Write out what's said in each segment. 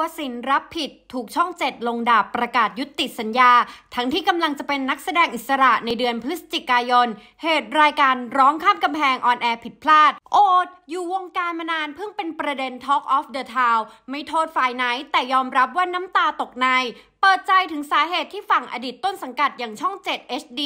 วสินรับผิดถูกช่องเจ็ดลงดาบประกาศยุติสัญญา ทั้งที่กำลังจะเป็นนักแสดงอิสระในเดือนพฤศจิกายน เหตุรายการร้องข้ามกำแพงออนแอร์ผิดพลาดโอดอยู่วงการมานานเพิ่งเป็นประเด็น Talk of the Town ไม่โทษฝ่ายไหนแต่ยอมรับว่าน้ำตาตกในิดใจถึงสาเหตุที่ฝั่งอดีตต้นสังกัดอย่างช่อง 7 HD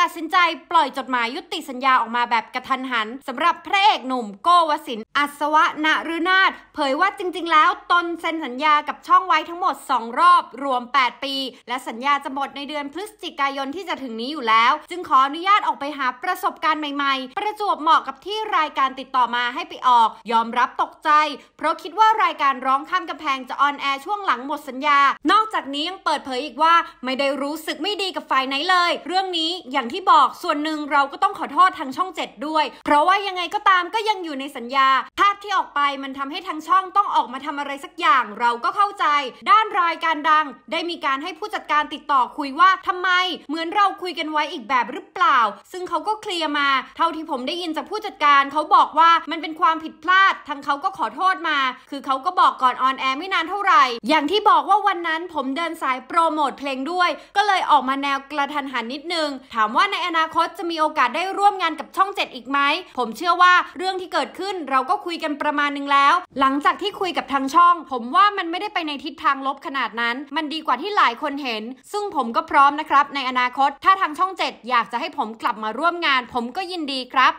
ตัดสินใจปล่อยจดหมายยุติสัญญาออกมาแบบกระทันหันสำหรับพระเอกหนุ่มโกวสินอัศวะนฤนาถเผยว่าจริงๆ แล้วตนเซ็นสัญญากับช่องไว้ทั้งหมด 2 รอบ รวม 8 ปี และสัญญาจะหมดในเดือนพฤศจิกายนที่จะถึงนี้อยู่แล้ว จึงขออนุญาตออกไปหาประสบการณ์ใหม่ ๆ ประจวบเหมาะกับที่รายการติดต่อมาให้ไปออก ยอมรับตกใจ เพราะคิดว่ารายการร้องข้ามกำแพงจะออนแอร์ช่วงหลังหมดสัญญา นอกจากนี้ยังเปิดเผยอีกว่าไม่ได้รู้สึกไม่ดีกับฝ่ายไหนเลย เรื่องนี้อย่างที่บอกส่วนหนึ่งเราก็ต้องขอโทษทางช่อง 7 ด้วย เพราะว่ายังไงก็ตามก็ยังอยู่ในสัญญาถ้าที่ออกไปมันทำให้ทั้งช่องต้องออกมาทำอะไรสักอย่างเราก็เข้าใจด้านรายการดังได้มีการให้ผู้จัดการติดต่อคุยว่าทำไม เหมือนเราคุยกันไว้อีกแบบหรือเปล่า ซึ่งเขาก็เคลียร์มา เท่าที่ผมได้ยินจากผู้จัดการเขาบอกว่ามันเป็นความผิดพลาดทางเขาก็ขอโทษมา คือเขาก็บอกก่อนออนแอร์ไม่นานเท่าไหร่ อย่างที่บอกว่าวันนั้นผมเดินสายโปรโมทเพลงด้วย ก็เลยออกมาแนวกระทันหันนิดนึง ถามว่าในอนาคตจะมีโอกาสได้ร่วมงานกับช่อง7อีกไหมผมเชื่อว่าเรื่องที่เกิดขึ้นเราก็คุยกันันประมาณนึงแล้ว หลังจากที่คุยกับทางช่อง ผมว่ามันไม่ได้ไปในทิศทางลบขนาดนั้น มันดีกว่าที่หลายคนเห็น ซึ่งผมก็พร้อมนะครับในอนาคต ถ้าทางช่อง 7 อยากจะให้ผมกลับมาร่วมงาน ผมก็ยินดีครับ